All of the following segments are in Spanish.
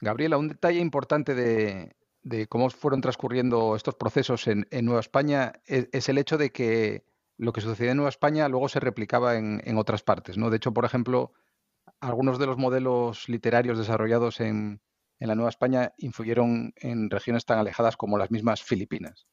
Gabriela, un detalle importante de, cómo fueron transcurriendo estos procesos en, Nueva España e, es, el hecho de que lo que sucedía en Nueva España luego se replicaba en, otras partes. ¿no? De hecho, por ejemplo, algunos de los modelos literarios desarrollados en, la Nueva España influyeron en regiones tan alejadas como las mismas Filipinas.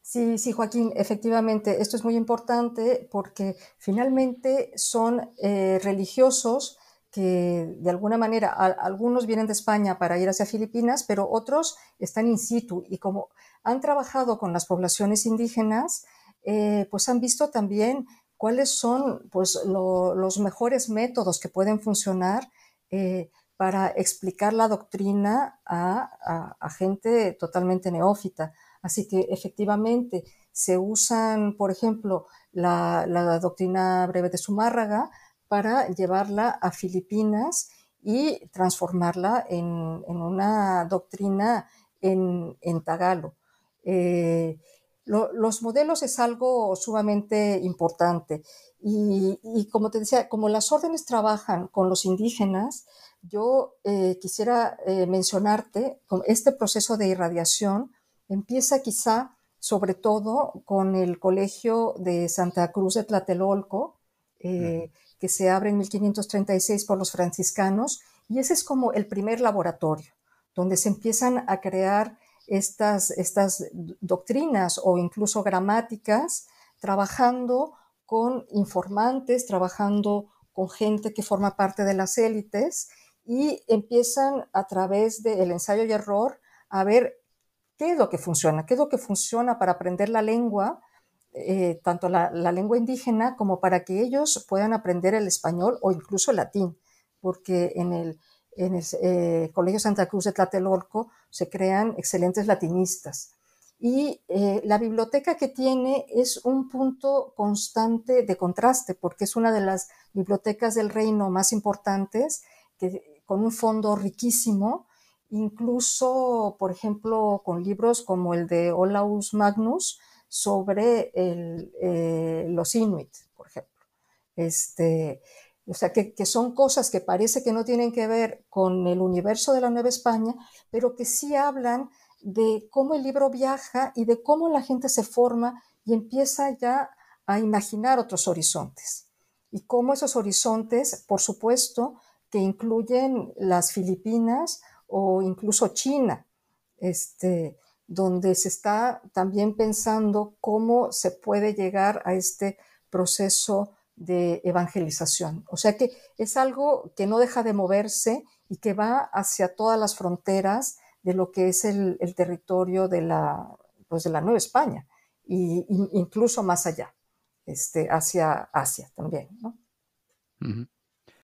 Sí, sí, Joaquín, efectivamente, esto es muy importante porque finalmente son eh, religiosos de alguna manera algunos vienen de España para ir hacia Filipinas, pero otros están in situ y como han trabajado con las poblaciones indígenas, eh, pues han visto también cuáles son pues, los mejores métodos que pueden funcionar eh, para explicar la doctrina a, gente totalmente neófita. Así que efectivamente se usan, por ejemplo, la, doctrina breve de Sumárraga, para llevarla a Filipinas y transformarla en, una doctrina en, tagalo. Eh, los modelos es algo sumamente importante y, como te decía, como las órdenes trabajan con los indígenas, yo eh, quisiera eh, mencionarte mencionarte, este proceso de irradiación empieza quizá sobre todo con el Colegio de Santa Cruz de Tlatelolco, eh, que se abre en 1536 por los franciscanos, y ese es como el primer laboratorio, donde se empiezan a crear estas, estas doctrinas o incluso gramáticas, trabajando con informantes, trabajando con gente que forma parte de las élites, y empiezan a través del ensayo y error a ver qué es lo que funciona, qué es lo que funciona para aprender la lengua eh, tanto la, lengua indígena como para que ellos puedan aprender el español o incluso el latín, porque en el, eh, Colegio Santa Cruz de Tlatelolco se crean excelentes latinistas. Y eh, la biblioteca que tiene es un punto constante de contraste, porque es una de las bibliotecas del reino más importantes, que, con un fondo riquísimo, incluso, por ejemplo, con libros como el de Olaus Magnus, sobre eh, los inuit, por ejemplo. Este, o sea, que, que, son cosas que parece que no tienen que ver con el universo de la Nueva España, pero que sí hablan de cómo el libro viaja y de cómo la gente se forma y empieza ya a imaginar otros horizontes. Y cómo esos horizontes, por supuesto, que incluyen las Filipinas o incluso China. Este, donde se está también pensando cómo se puede llegar a este proceso de evangelización. O sea que es algo que no deja de moverse y que va hacia todas las fronteras de lo que es el, territorio de la, pues, de la Nueva España e incluso más allá, este, hacia Asia también. ¿no?